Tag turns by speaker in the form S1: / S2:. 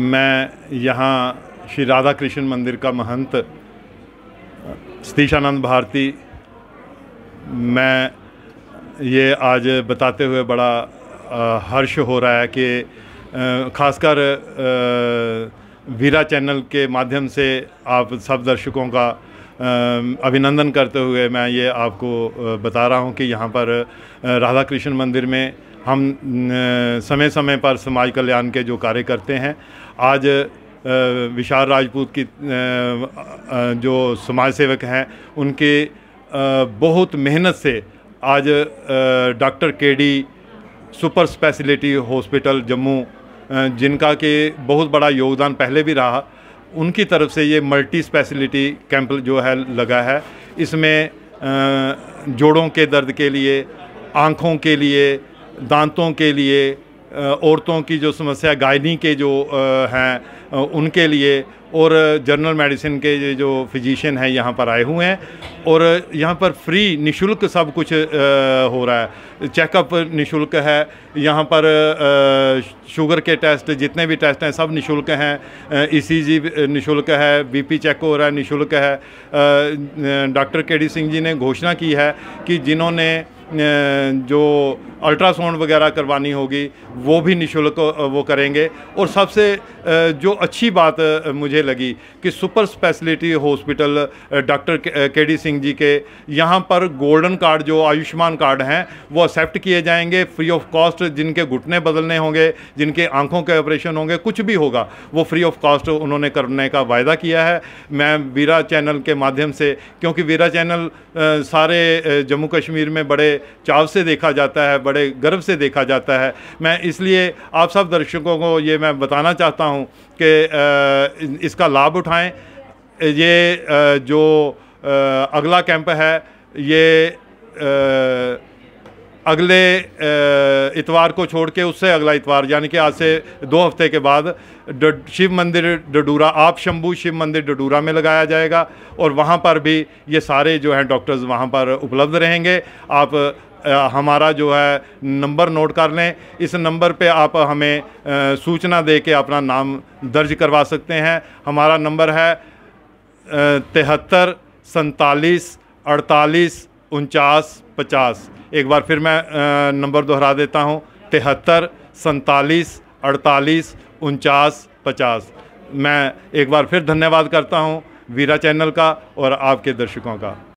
S1: मैं यहाँ श्री राधा कृष्ण मंदिर का महंत सतीशानंद भारती मैं ये आज बताते हुए बड़ा हर्ष हो रहा है कि ख़ासकर वीरा चैनल के माध्यम से आप सब दर्शकों का अभिनंदन करते हुए मैं ये आपको बता रहा हूँ कि यहाँ पर राधा कृष्ण मंदिर में हम समय समय पर समाज कल्याण के जो कार्य करते हैं आज विशाल राजपूत की जो समाज सेवक हैं उनके बहुत मेहनत से आज doctor K D super speciality hospital Jammu जिनका के बहुत बड़ा योगदान पहले भी रहा उनकी तरफ से ये मल्टी स्पेशलिटी कैंप जो है लगा है इसमें जोड़ों के दर्द के लिए आँखों के लिए दांतों के लिए औरतों की जो समस्या गायनी के जो हैं उनके लिए और जनरल मेडिसिन के जो फिजिशियन हैं यहाँ पर आए हुए हैं और यहाँ पर फ्री निशुल्क सब कुछ हो रहा है चेकअप निशुल्क है यहाँ पर शुगर के टेस्ट जितने भी टेस्ट हैं सब निशुल्क हैं ईसीजी e निशुल्क है बीपी चेक हो रहा है निशुल्क है डॉक्टर के डी सिंह जी ने घोषणा की है कि जिन्होंने जो अल्ट्रासाउंड वगैरह करवानी होगी वो भी निशुल्क वो करेंगे और सबसे जो अच्छी बात मुझे लगी कि super speciality hospital doctor K D Singh ji के यहाँ पर गोल्डन कार्ड जो आयुष्मान कार्ड हैं वो एक्सेप्ट किए जाएंगे फ्री ऑफ कॉस्ट जिनके घुटने बदलने होंगे जिनके आंखों के ऑपरेशन होंगे कुछ भी होगा वो फ्री ऑफ कॉस्ट उन्होंने करने का वायदा किया है मैं वीरा चैनल के माध्यम से क्योंकि वीरा चैनल सारे जम्मू कश्मीर में बड़े चाव से देखा जाता है बड़े गर्व से देखा जाता है मैं इसलिए आप सब दर्शकों को ये मैं बताना चाहता हूँ कि के इसका लाभ उठाएं ये जो अगला कैंप है ये अगले इतवार को छोड़ के उससे अगला इतवार यानी कि आज से दो हफ्ते के बाद शिव मंदिर डडूरा आप शंभू शिव मंदिर डडूरा में लगाया जाएगा और वहाँ पर भी ये सारे जो हैं डॉक्टर्स वहाँ पर उपलब्ध रहेंगे आप हमारा जो है नंबर नोट कर लें इस नंबर पे आप हमें सूचना दे के अपना नाम दर्ज करवा सकते हैं हमारा नंबर है तिहत्तर सैतालीस अड़तालीस उनचास पचास एक बार फिर मैं नंबर दोहरा देता हूँ तिहत्तर सैतालीस अड़तालीस उनचास पचास मैं एक बार फिर धन्यवाद करता हूँ वीरा चैनल का और आपके दर्शकों का